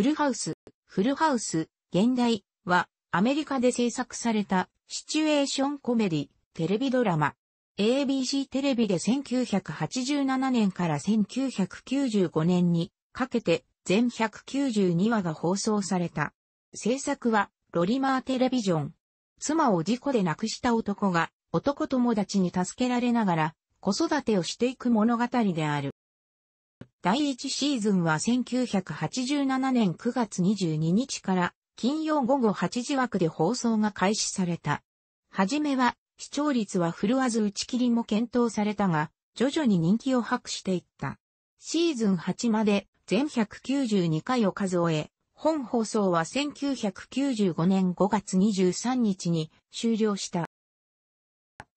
フルハウス、フルハウス、現代はアメリカで制作されたシチュエーションコメディ、テレビドラマ。ABC テレビで1987年から1995年にかけて全192話が放送された。制作はロリマーテレビジョン。妻を事故で亡くした男が男友達に助けられながら子育てをしていく物語である。第1シーズンは1987年9月22日から金曜午後8時枠で放送が開始された。はじめは視聴率は振るわず打ち切りも検討されたが、徐々に人気を博していった。シーズン8まで全192回を数え、本放送は1995年5月23日に終了した。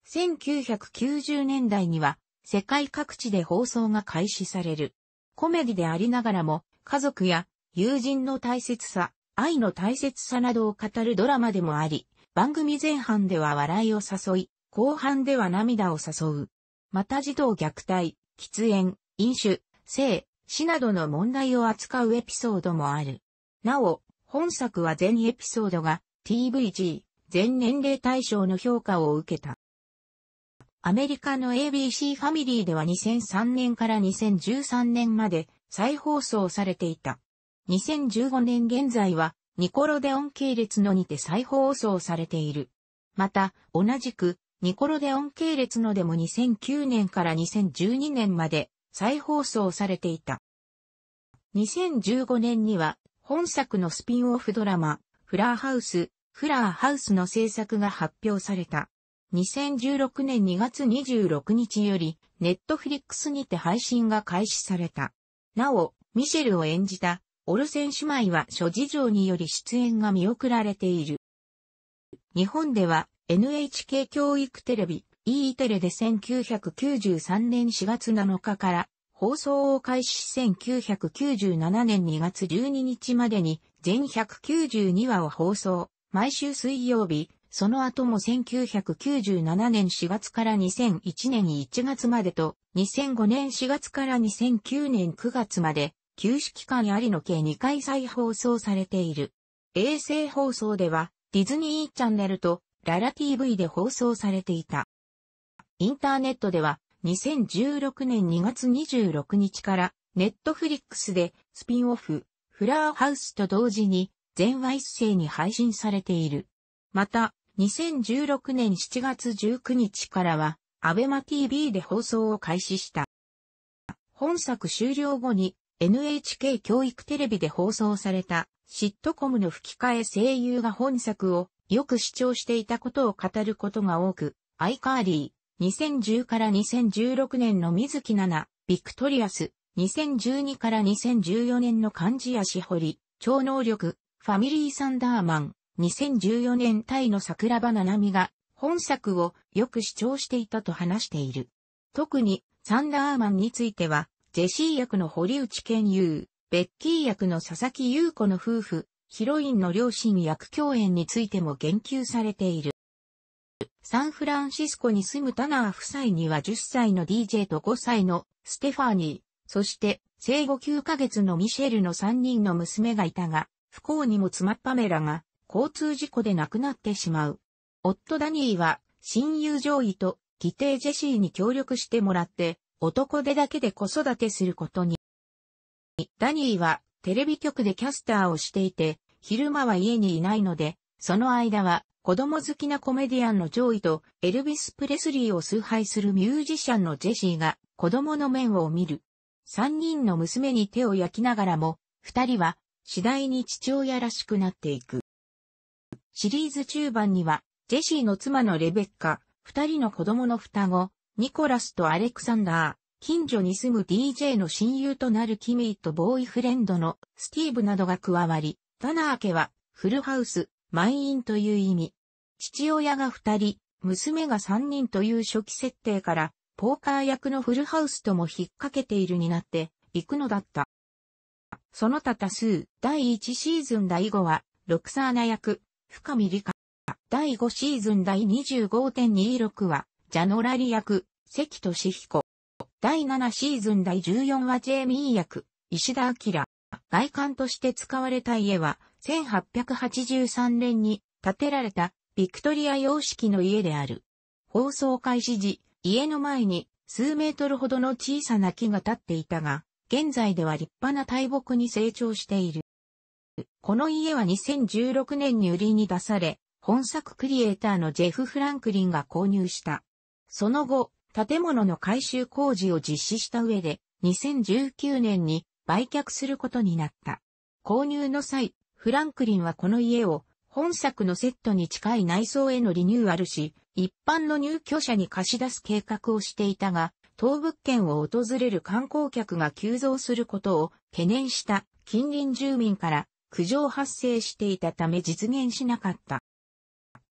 1990年代には世界各地で放送が開始される。コメディでありながらも、家族や友人の大切さ、愛の大切さなどを語るドラマでもあり、番組前半では笑いを誘い、後半では涙を誘う。また児童虐待、喫煙、飲酒、性、死などの問題を扱うエピソードもある。なお、本作は全エピソードが TVG、全年齢対象の評価を受けた。アメリカの ABC ファミリーでは2003年から2013年まで再放送されていた。2015年現在はニコロデオン系列のにて再放送されている。また、同じくニコロデオン系列のでも2009年から2012年まで再放送されていた。2015年には本作のスピンオフドラマ、フラーハウス、フラーハウスの制作が発表された。2016年2月26日より、ネットフリックスにて配信が開始された。なお、ミシェルを演じた、オルセン姉妹は諸事情により出演が見送られている。日本では NHK 教育テレビ E テレで1993年4月7日から放送を開始1997年2月12日までに全192話を放送。毎週水曜日、その後も1997年4月から2001年1月までと、2005年4月から2009年9月まで、休止期間ありの計2回再放送されている。衛星放送では、ディズニーチャンネルと、ララ TV で放送されていた。インターネットでは、2016年2月26日から、ネットフリックスで、スピンオフ、フラーハウスと同時に、全話一斉に配信されている。また、2016年7月19日からは、アベマ TV で放送を開始した。本作終了後に NHK 教育テレビで放送されたシットコムの吹き替え声優が本作をよく視聴していたことを語ることが多く、アイカーリー、2010から2016年の水木奈々、ビクトリアス、2012から2014年の漢字やしほり、超能力、ファミリーサンダーマン、2014年タイの桜花並みが本作をよく主張していたと話している。特にサンダーマンについては、ジェシー役の堀内健優、ベッキー役の佐々木優子の夫婦、ヒロインの両親役共演についても言及されている。サンフランシスコに住むタナー夫妻には10歳の DJ と5歳のステファニー、そして生後9ヶ月のミシェルの3人の娘がいたが、不幸にも妻パメラが交通事故で亡くなってしまう。夫ダニーは親友上位と義弟ジェシーに協力してもらって男手だけで子育てすることに。ダニーはテレビ局でキャスターをしていて昼間は家にいないのでその間は子供好きなコメディアンの上位とエルビス・プレスリーを崇拝するミュージシャンのジェシーが子供の面を見る。三人の娘に手を焼きながらも、二人は次第に父親らしくなっていく。シリーズ中盤には、ジェシーの妻のレベッカ、二人の子供の双子、ニコラスとアレクサンダー、近所に住む DJ の親友となるキミーとボーイフレンドのスティーブなどが加わり、タナー家はフルハウス、満員という意味。父親が二人、娘が三人という初期設定から、ポーカー役のフルハウスとも引っ掛けているになって行くのだった。その他多数、第1シーズン第5は、ロクサーナ役、深見理科。第5シーズン第25.26話、ジャノラリ役、関俊彦。第7シーズン第14話、ジェイミー役、石田明。外観として使われた家は、1883年に建てられた、ビクトリア様式の家である。放送開始時、家の前に数メートルほどの小さな木が立っていたが、現在では立派な大木に成長している。この家は2016年に売りに出され、本作クリエイターのジェフ・フランクリンが購入した。その後、建物の改修工事を実施した上で、2019年に売却することになった。購入の際、フランクリンはこの家を本作のセットに近い内装へのリニューアルし、一般の入居者に貸し出す計画をしていたが、当物件を訪れる観光客が急増することを懸念した近隣住民から苦情発生していたため実現しなかった。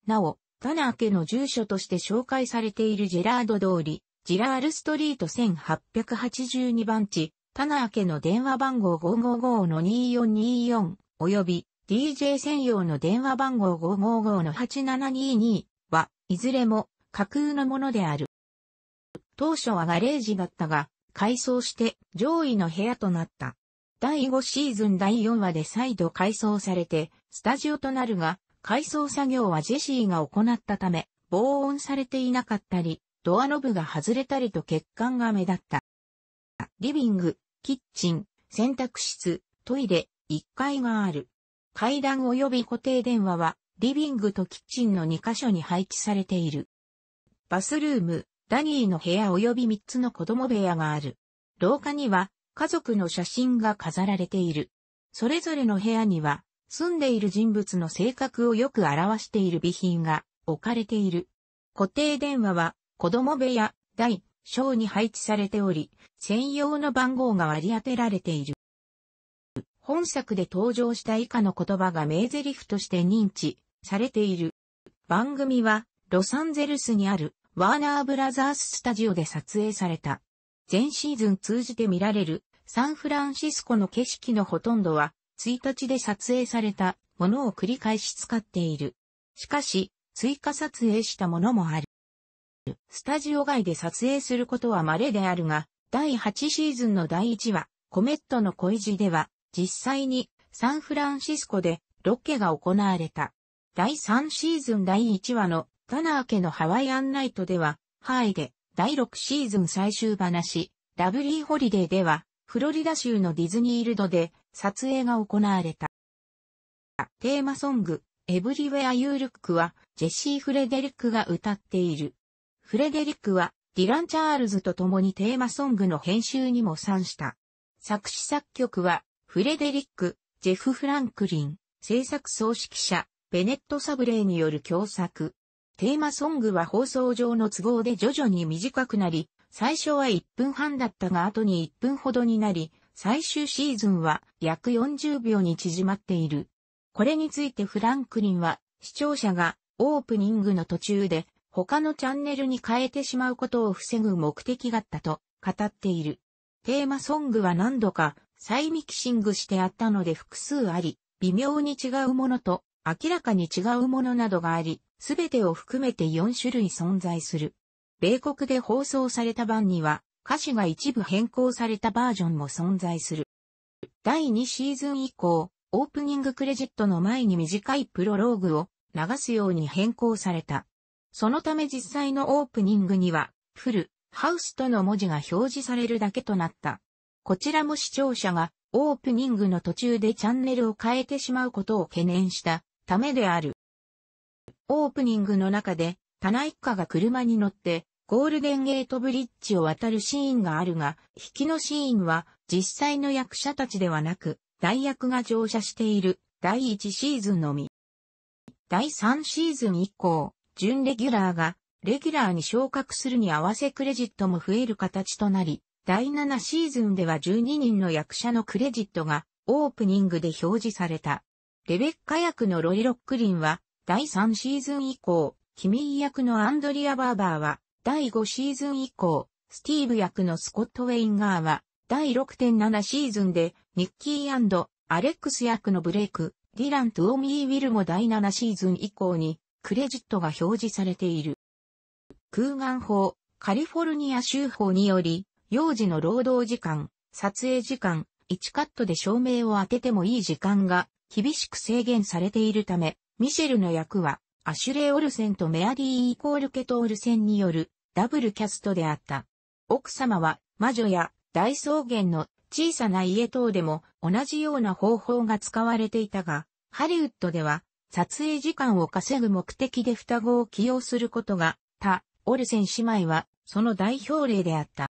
なお、タナー家の住所として紹介されているジェラード通り、ジラールストリート1882番地、タナー家の電話番号555-2424及び DJ 専用の電話番号555-8722は、いずれも架空のものである。当初はガレージだったが、改装して上位の部屋となった。第5シーズン第4話で再度改装されて、スタジオとなるが、改装作業はジェシーが行ったため、防音されていなかったり、ドアノブが外れたりと欠陥が目立った。リビング、キッチン、洗濯室、トイレ、1階がある。階段及び固定電話は、リビングとキッチンの2箇所に配置されている。バスルーム、ダニーの部屋及び3つの子供部屋がある。廊下には、家族の写真が飾られている。それぞれの部屋には、住んでいる人物の性格をよく表している備品が置かれている。固定電話は、子供部屋、大、小に配置されており、専用の番号が割り当てられている。本作で登場した以下の言葉が名台詞として認知されている。番組は、ロサンゼルスにあるワーナーブラザーススタジオで撮影された。全シーズン通じて見られるサンフランシスコの景色のほとんどは1日で撮影されたものを繰り返し使っている。しかし、追加撮影したものもある。スタジオ外で撮影することは稀であるが、第8シーズンの第1話、コメットの恋路では、実際にサンフランシスコでロケが行われた。第3シーズン第1話のタナー家のハワイアンナイトでは、ハワイで第6シーズン最終話、ラブリーホリデーでは、フロリダ州のディズニールドで撮影が行われた。テーマソング、エブリウェア・ユー・ルックは、ジェシー・フレデリックが歌っている。フレデリックは、ディラン・チャールズと共にテーマソングの編集にも参した。作詞作曲は、フレデリック、ジェフ・フランクリン、制作総指揮者、ベネット・サブレイによる共作。テーマソングは放送上の都合で徐々に短くなり、最初は1分半だったが後に1分ほどになり、最終シーズンは約40秒に縮まっている。これについてフランクリンは、視聴者がオープニングの途中で他のチャンネルに変えてしまうことを防ぐ目的があったと語っている。テーマソングは何度か再ミキシングしてあったので複数あり、微妙に違うものと明らかに違うものなどがあり、すべてを含めて4種類存在する。米国で放送された版には、歌詞が一部変更されたバージョンも存在する。第2シーズン以降、オープニングクレジットの前に短いプロローグを流すように変更された。そのため実際のオープニングには、フル、ハウスとの文字が表示されるだけとなった。こちらも視聴者がオープニングの途中でチャンネルを変えてしまうことを懸念したためである。オープニングの中で、棚一家が車に乗って、ゴールデンゲートブリッジを渡るシーンがあるが、引きのシーンは、実際の役者たちではなく、代役が乗車している、第1シーズンのみ。第3シーズン以降、準レギュラーが、レギュラーに昇格するに合わせクレジットも増える形となり、第7シーズンでは12人の役者のクレジットがオープニングで表示された。レベッカ役のロリ・ロックリンは、第3シーズン以降、キミー役のアンドリア・バーバーは、第5シーズン以降、スティーブ役のスコット・ウェインガーは、第6.7シーズンで、ニッキーアレックス役のブレイク、ディラン・トゥオミー・ウィルも第7シーズン以降に、クレジットが表示されている。空眼法、カリフォルニア州法により、幼児の労働時間、撮影時間、1カットで照明を当ててもいい時間が厳しく制限されているため、ミシェルの役は、アシュレイ・オルセンとメアリー・イコール・ケト・オルセンによるダブルキャストであった。奥様は、魔女や大草原の小さな家等でも同じような方法が使われていたが、ハリウッドでは、撮影時間を稼ぐ目的で双子を起用することが、他、オルセン姉妹は、その代表例であった。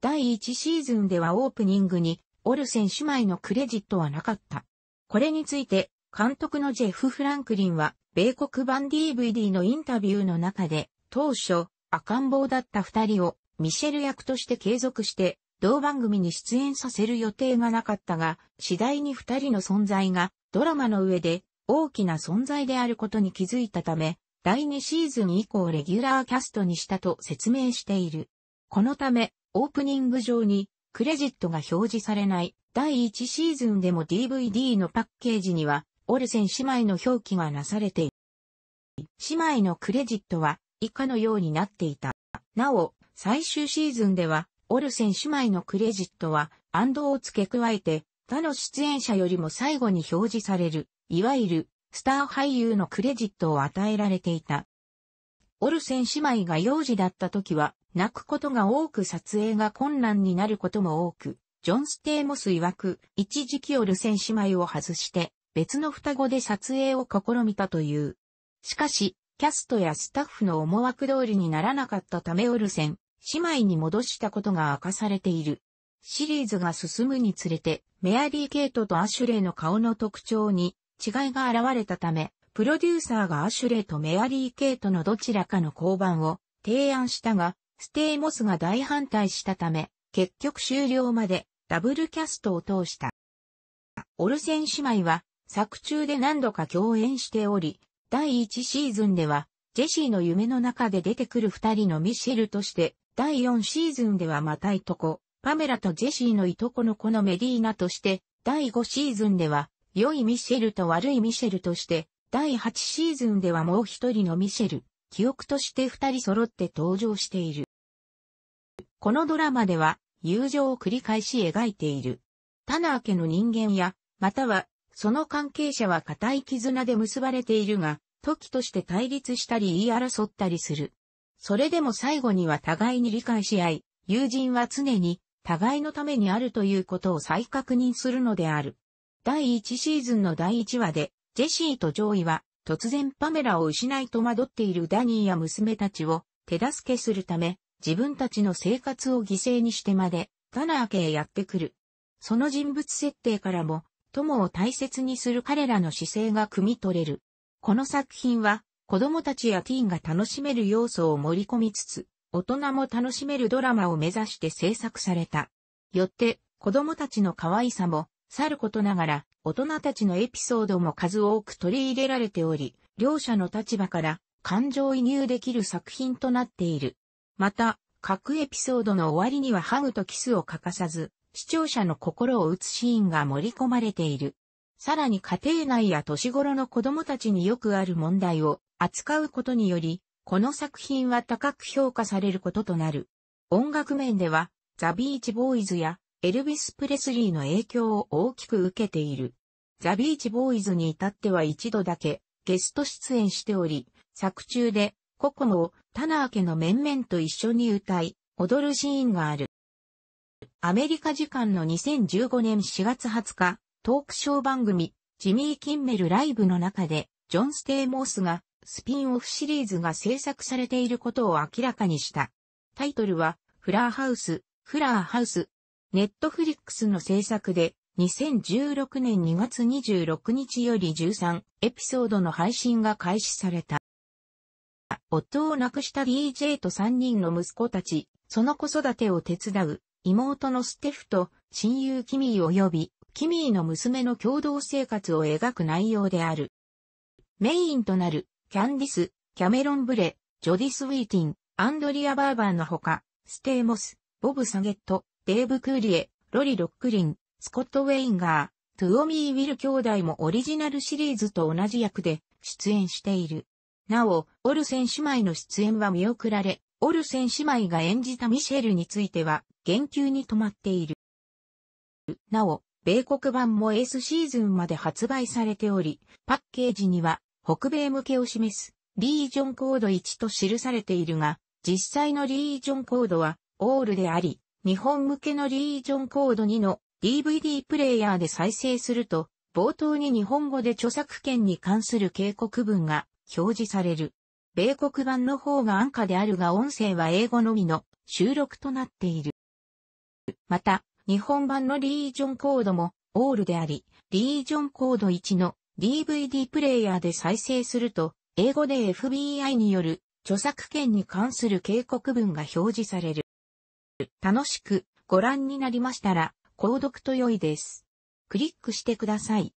第1シーズンではオープニングに、オルセン姉妹のクレジットはなかった。これについて、監督のジェフ・フランクリンは、米国版 DVD のインタビューの中で、当初、赤ん坊だった二人を、ミシェル役として継続して、同番組に出演させる予定がなかったが、次第に二人の存在が、ドラマの上で、大きな存在であることに気づいたため、第2シーズン以降レギュラーキャストにしたと説明している。このため、オープニング上に、クレジットが表示されない第1シーズンでも DVD のパッケージには、オルセン姉妹の表記がなされている。姉妹のクレジットは以下のようになっていた。なお、最終シーズンでは、オルセン姉妹のクレジットは、アンドを付け加えて、他の出演者よりも最後に表示される、いわゆる、スター俳優のクレジットを与えられていた。オルセン姉妹が幼児だった時は、泣くことが多く撮影が困難になることも多く、ジョン・ステーモス曰く、一時期オルセン姉妹を外して、別の双子で撮影を試みたという。しかし、キャストやスタッフの思惑通りにならなかったためオルセン、姉妹に戻したことが明かされている。シリーズが進むにつれて、メアリー・ケイトとアシュレイの顔の特徴に違いが現れたため、プロデューサーがアシュレイとメアリー・ケイトのどちらかの交番を提案したが、ステイモスが大反対したため、結局終了までダブルキャストを通した。オルセン姉妹は作中で何度か共演しており、第1シーズンでは、ジェシーの夢の中で出てくる二人のミシェルとして、第4シーズンではまたいとこ、パメラとジェシーのいとこの子のメディーナとして、第5シーズンでは、良いミシェルと悪いミシェルとして、第8シーズンではもう一人のミシェル、記憶として二人揃って登場している。このドラマでは、友情を繰り返し描いている。棚明け家の人間や、または、その関係者は固い絆で結ばれているが、時として対立したり言い争ったりする。それでも最後には互いに理解し合い、友人は常に互いのためにあるということを再確認するのである。第1シーズンの第1話で、ジェシーとジョイは突然パメラを失い戸惑っているダニーや娘たちを手助けするため、自分たちの生活を犠牲にしてまで、タナー家へやってくる。その人物設定からも、友を大切にする彼らの姿勢が汲み取れる。この作品は、子供たちやティーンが楽しめる要素を盛り込みつつ、大人も楽しめるドラマを目指して制作された。よって、子供たちの可愛さも、さることながら、大人たちのエピソードも数多く取り入れられており、両者の立場から感情移入できる作品となっている。また、各エピソードの終わりにはハグとキスを欠かさず、視聴者の心を打つシーンが盛り込まれている。さらに家庭内や年頃の子供たちによくある問題を扱うことにより、この作品は高く評価されることとなる。音楽面では、ザ・ビーチ・ボーイズやエルヴィス・プレスリーの影響を大きく受けている。ザ・ビーチ・ボーイズに至っては一度だけゲスト出演しており、作中でココモをタナー家の面々と一緒に歌い、踊るシーンがある。アメリカ時間の2015年4月20日、トークショー番組、ジミー・キンメルライブの中で、ジョン・ステイモースが、スピンオフシリーズが制作されていることを明らかにした。タイトルは、フラーハウス、フラーハウス。ネットフリックスの制作で、2016年2月26日より13エピソードの配信が開始された。夫を亡くした DJ と3人の息子たち、その子育てを手伝う、妹のステフと親友キミー及び、キミーの娘の共同生活を描く内容である。メインとなる、キャンディス、キャメロン・ブレ、ジョディス・ウィーティン、アンドリア・バーバーのほか、ステーモス、ボブ・サゲット、デーブ・クーリエ、ロリ・ロックリン、スコット・ウェインガー、トゥオミー・ウィル兄弟もオリジナルシリーズと同じ役で出演している。なお、オルセン姉妹の出演は見送られ、オルセン姉妹が演じたミシェルについては、言及に止まっている。なお、米国版も S シーズンまで発売されており、パッケージには、北米向けを示す、リージョンコード1と記されているが、実際のリージョンコードは、オールであり、日本向けのリージョンコード2の DVD プレイヤーで再生すると、冒頭に日本語で著作権に関する警告文が表示される。米国版の方が安価であるが音声は英語のみの収録となっている。また、日本版のリージョンコードもオールであり、リージョンコード1の DVD プレイヤーで再生すると、英語で FBI による著作権に関する警告文が表示される。楽しくご覧になりましたら、購読と良いです。クリックしてください。